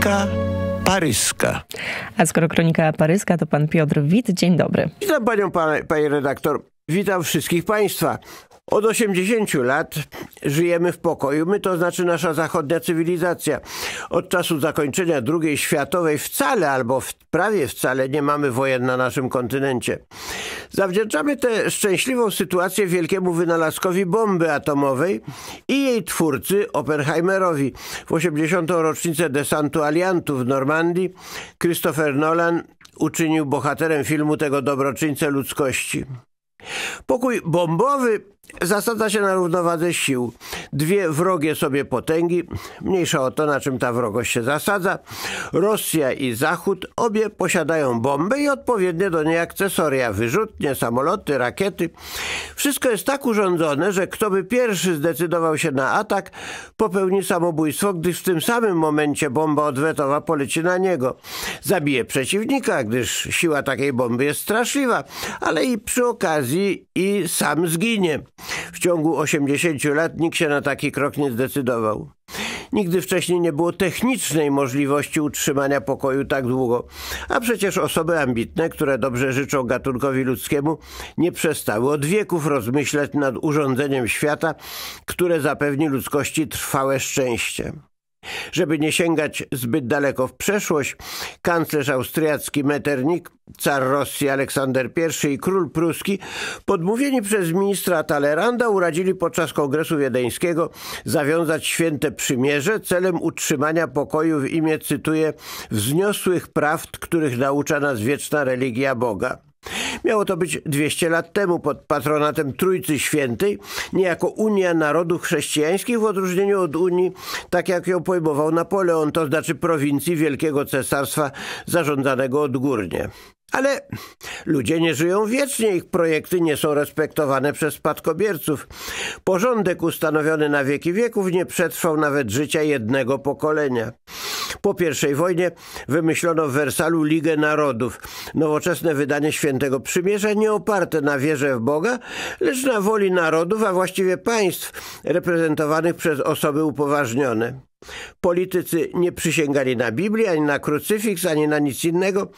Kronika paryska. A skoro kronika paryska, to pan Piotr Wit. Dzień dobry. Witam panią, panie, panie redaktor. Witam wszystkich państwa. Od 80 lat żyjemy w pokoju, my to znaczy nasza zachodnia cywilizacja. Od czasu zakończenia II światowej wcale albo w, prawie wcale nie mamy wojen na naszym kontynencie. Zawdzięczamy tę szczęśliwą sytuację wielkiemu wynalazkowi bomby atomowej i jej twórcy Oppenheimerowi. W 80. rocznicę desantu aliantów w Normandii Christopher Nolan uczynił bohaterem filmu tego dobroczyńcę ludzkości. Pokój bombowy Zasadza się na równowadze sił. Dwie wrogie sobie potęgi, mniejsza o to, na czym ta wrogość się zasadza, Rosja i Zachód, obie posiadają bomby i odpowiednie do niej akcesoria, wyrzutnie, samoloty, rakiety. Wszystko jest tak urządzone, że kto by pierwszy zdecydował się na atak, popełni samobójstwo, gdyż w tym samym momencie bomba odwetowa poleci na niego. Zabije przeciwnika, gdyż siła takiej bomby jest straszliwa, ale i przy okazji i sam zginie. W ciągu 80 lat nikt się na taki krok nie zdecydował. Nigdy wcześniej nie było technicznej możliwości utrzymania pokoju tak długo, a przecież osoby ambitne, które dobrze życzą gatunkowi ludzkiemu, nie przestały od wieków rozmyślać nad urządzeniem świata, które zapewni ludzkości trwałe szczęście. Żeby nie sięgać zbyt daleko w przeszłość, kanclerz austriacki Metternich, car Rosji Aleksander I i król pruski, podmówieni przez ministra Taleranda uradzili podczas Kongresu Wiedeńskiego zawiązać święte przymierze celem utrzymania pokoju w imię, cytuję, wzniosłych prawd, których naucza nas wieczna religia Boga. Miało to być 200 lat temu pod patronatem Trójcy Świętej, niejako Unia Narodów Chrześcijańskich w odróżnieniu od Unii, tak jak ją pojmował Napoleon, to znaczy prowincji Wielkiego Cesarstwa zarządzanego odgórnie. Ale ludzie nie żyją wiecznie, ich projekty nie są respektowane przez spadkobierców. Porządek ustanowiony na wieki wieków nie przetrwał nawet życia jednego pokolenia. Po I wojnie wymyślono w Wersalu Ligę Narodów, nowoczesne wydanie Świętego Przymierza nie oparte na wierze w Boga, lecz na woli narodów, a właściwie państw reprezentowanych przez osoby upoważnione. Politycy nie przysięgali na Biblię, ani na krucyfiks, ani na nic innego,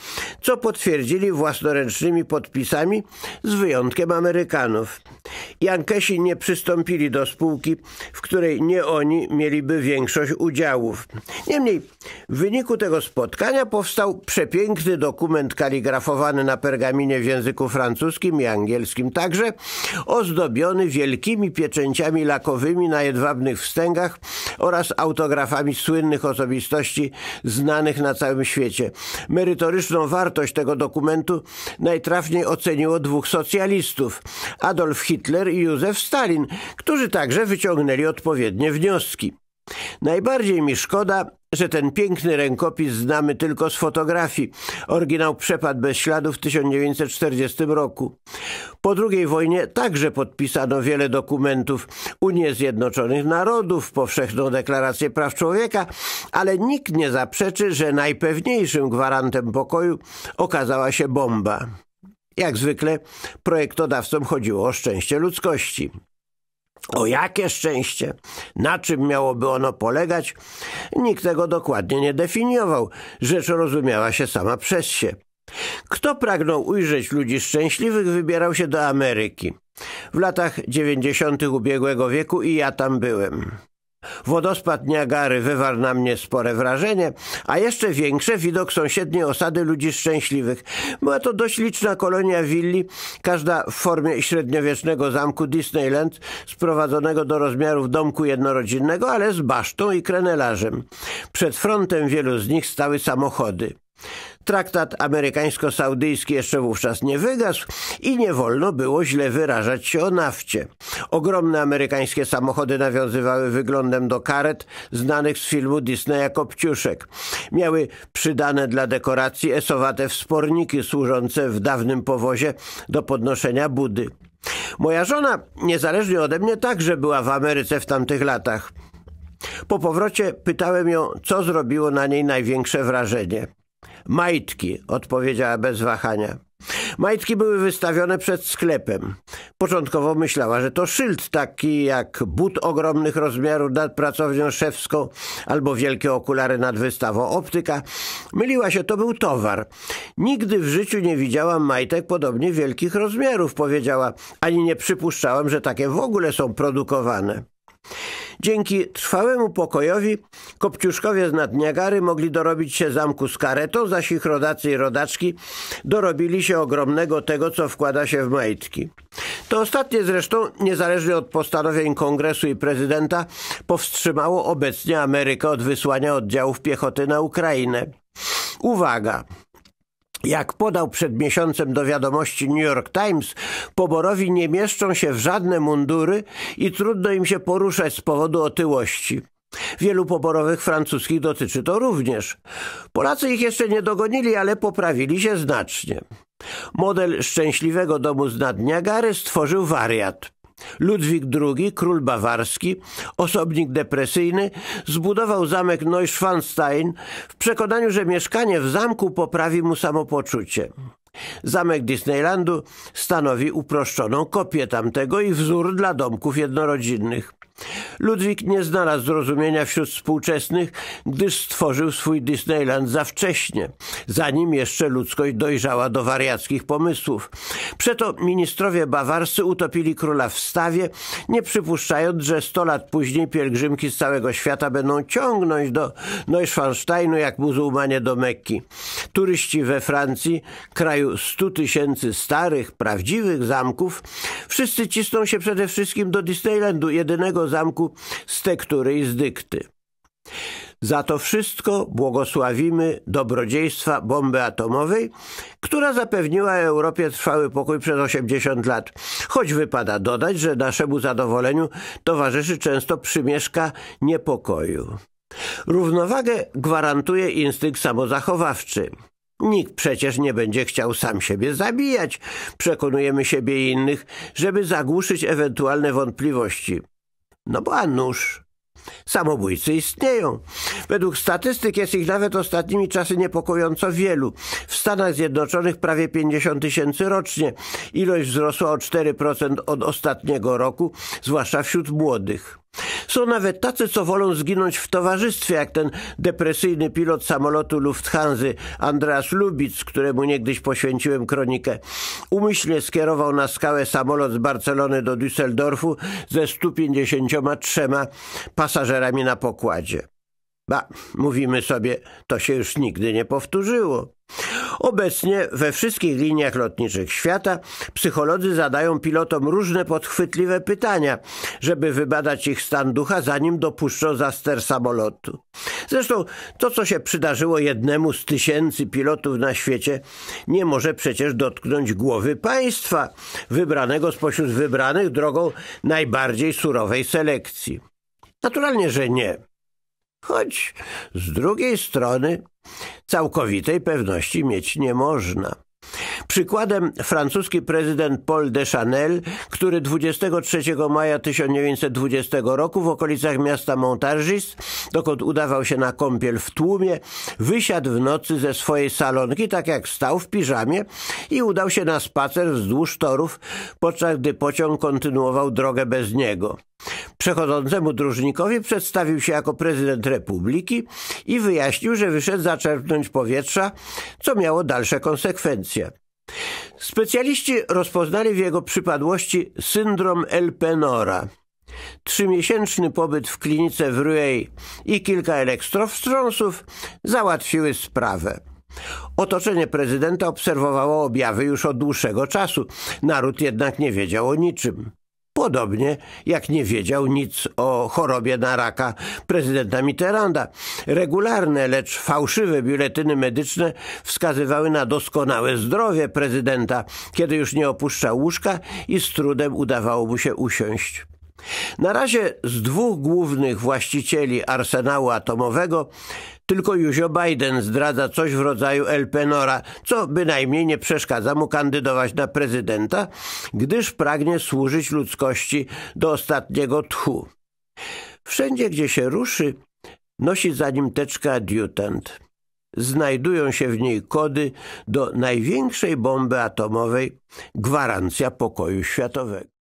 co potwierdzili własnoręcznymi podpisami, z wyjątkiem Amerykanów. Jankesi nie przystąpili do spółki, w której nie oni mieliby większość udziałów. Niemniej w wyniku tego spotkania powstał przepiękny dokument kaligrafowany na pergaminie w języku francuskim i angielskim także, ozdobiony wielkimi pieczęciami lakowymi na jedwabnych wstęgach oraz autografami słynnych osobistości znanych na całym świecie. Merytoryczną wartość tego dokumentu najtrafniej oceniło dwóch socjalistów – Adolf Hitler Hitler i Józef Stalin, którzy także wyciągnęli odpowiednie wnioski. Najbardziej mi szkoda, że ten piękny rękopis znamy tylko z fotografii. Oryginał przepadł bez śladu w 1940 roku. Po II wojnie także podpisano wiele dokumentów Unię Zjednoczonych Narodów, Powszechną Deklarację Praw Człowieka, ale nikt nie zaprzeczy, że najpewniejszym gwarantem pokoju okazała się bomba. Jak zwykle projektodawcom chodziło o szczęście ludzkości. O jakie szczęście? Na czym miałoby ono polegać? Nikt tego dokładnie nie definiował. Rzecz rozumiała się sama przez się. Kto pragnął ujrzeć ludzi szczęśliwych, wybierał się do Ameryki. W latach dziewięćdziesiątych ubiegłego wieku i ja tam byłem. Wodospad Niagary wywarł na mnie spore wrażenie, a jeszcze większe widok sąsiedniej osady ludzi szczęśliwych. Była to dość liczna kolonia willi, każda w formie średniowiecznego zamku Disneyland, sprowadzonego do rozmiarów domku jednorodzinnego, ale z basztą i krenelarzem. Przed frontem wielu z nich stały samochody. Traktat amerykańsko-saudyjski jeszcze wówczas nie wygasł i nie wolno było źle wyrażać się o nafcie. Ogromne amerykańskie samochody nawiązywały wyglądem do karet znanych z filmu Disney jako pciuszek. Miały przydane dla dekoracji esowate wsporniki służące w dawnym powozie do podnoszenia budy. Moja żona, niezależnie ode mnie, także była w Ameryce w tamtych latach. Po powrocie pytałem ją, co zrobiło na niej największe wrażenie. Majtki, odpowiedziała bez wahania. Majtki były wystawione przed sklepem. Początkowo myślała, że to szyld taki jak but ogromnych rozmiarów nad pracownią szewską albo wielkie okulary nad wystawą optyka. Myliła się, to był towar. Nigdy w życiu nie widziałam majtek podobnie wielkich rozmiarów, powiedziała, ani nie przypuszczałam, że takie w ogóle są produkowane. Dzięki trwałemu pokojowi Kopciuszkowie z Nadniagary mogli dorobić się zamku z karetą, zaś ich rodacy i rodaczki dorobili się ogromnego tego, co wkłada się w majtki. To ostatnie zresztą, niezależnie od postanowień kongresu i prezydenta, powstrzymało obecnie Amerykę od wysłania oddziałów piechoty na Ukrainę. Uwaga! Jak podał przed miesiącem do wiadomości New York Times, poborowi nie mieszczą się w żadne mundury i trudno im się poruszać z powodu otyłości. Wielu poborowych francuskich dotyczy to również. Polacy ich jeszcze nie dogonili, ale poprawili się znacznie. Model szczęśliwego domu z Nadniagary Niagary stworzył wariat. Ludwik II, król bawarski, osobnik depresyjny, zbudował zamek Neuschwanstein w przekonaniu, że mieszkanie w zamku poprawi mu samopoczucie. Zamek Disneylandu stanowi uproszczoną kopię tamtego i wzór dla domków jednorodzinnych. Ludwik nie znalazł zrozumienia wśród współczesnych, gdyż stworzył swój Disneyland za wcześnie, zanim jeszcze ludzkość dojrzała do wariackich pomysłów. Przeto ministrowie bawarscy utopili króla w stawie, nie przypuszczając, że sto lat później pielgrzymki z całego świata będą ciągnąć do Neuschwansteinu jak muzułmanie do Mekki. Turyści we Francji, kraju stu tysięcy starych, prawdziwych zamków, wszyscy cisną się przede wszystkim do Disneylandu, jedynego zamku, z tektury i z dykty. Za to wszystko błogosławimy dobrodziejstwa bomby atomowej, która zapewniła Europie trwały pokój przez 80 lat. Choć wypada dodać, że naszemu zadowoleniu towarzyszy często przymieszka niepokoju. Równowagę gwarantuje instynkt samozachowawczy. Nikt przecież nie będzie chciał sam siebie zabijać. Przekonujemy siebie i innych, żeby zagłuszyć ewentualne wątpliwości. No bo a nóż. Samobójcy istnieją. Według statystyk jest ich nawet ostatnimi czasy niepokojąco wielu. W Stanach Zjednoczonych prawie 50 tysięcy rocznie. Ilość wzrosła o 4% od ostatniego roku, zwłaszcza wśród młodych. Są nawet tacy, co wolą zginąć w towarzystwie, jak ten depresyjny pilot samolotu Lufthansa Andreas Lubitz, któremu niegdyś poświęciłem kronikę. Umyślnie skierował na skałę samolot z Barcelony do Düsseldorfu ze 153 pasażerami na pokładzie. Ba, mówimy sobie, to się już nigdy nie powtórzyło. Obecnie we wszystkich liniach lotniczych świata psycholodzy zadają pilotom różne podchwytliwe pytania, żeby wybadać ich stan ducha, zanim dopuszczą za ster samolotu. Zresztą to, co się przydarzyło jednemu z tysięcy pilotów na świecie, nie może przecież dotknąć głowy państwa, wybranego spośród wybranych drogą najbardziej surowej selekcji. Naturalnie, że nie. Choć z drugiej strony całkowitej pewności mieć nie można. Przykładem francuski prezydent Paul Deschanel, który 23 maja 1920 roku w okolicach miasta Montargis, dokąd udawał się na kąpiel w tłumie, wysiadł w nocy ze swojej salonki, tak jak stał w piżamie i udał się na spacer wzdłuż torów, podczas gdy pociąg kontynuował drogę bez niego. Przechodzącemu dróżnikowi przedstawił się jako prezydent republiki i wyjaśnił, że wyszedł zaczerpnąć powietrza, co miało dalsze konsekwencje. Specjaliści rozpoznali w jego przypadłości syndrom Elpenora. Trzymiesięczny pobyt w klinice w Ruej i kilka elektrowstrząsów załatwiły sprawę. Otoczenie prezydenta obserwowało objawy już od dłuższego czasu, naród jednak nie wiedział o niczym. Podobnie jak nie wiedział nic o chorobie na raka prezydenta Mitterranda. Regularne, lecz fałszywe biuletyny medyczne wskazywały na doskonałe zdrowie prezydenta, kiedy już nie opuszczał łóżka i z trudem udawało mu się usiąść. Na razie z dwóch głównych właścicieli arsenału atomowego tylko Józio Biden zdradza coś w rodzaju El Penora, co bynajmniej nie przeszkadza mu kandydować na prezydenta, gdyż pragnie służyć ludzkości do ostatniego tchu. Wszędzie, gdzie się ruszy, nosi za nim teczkę adiutant. Znajdują się w niej kody do największej bomby atomowej, gwarancja pokoju światowego.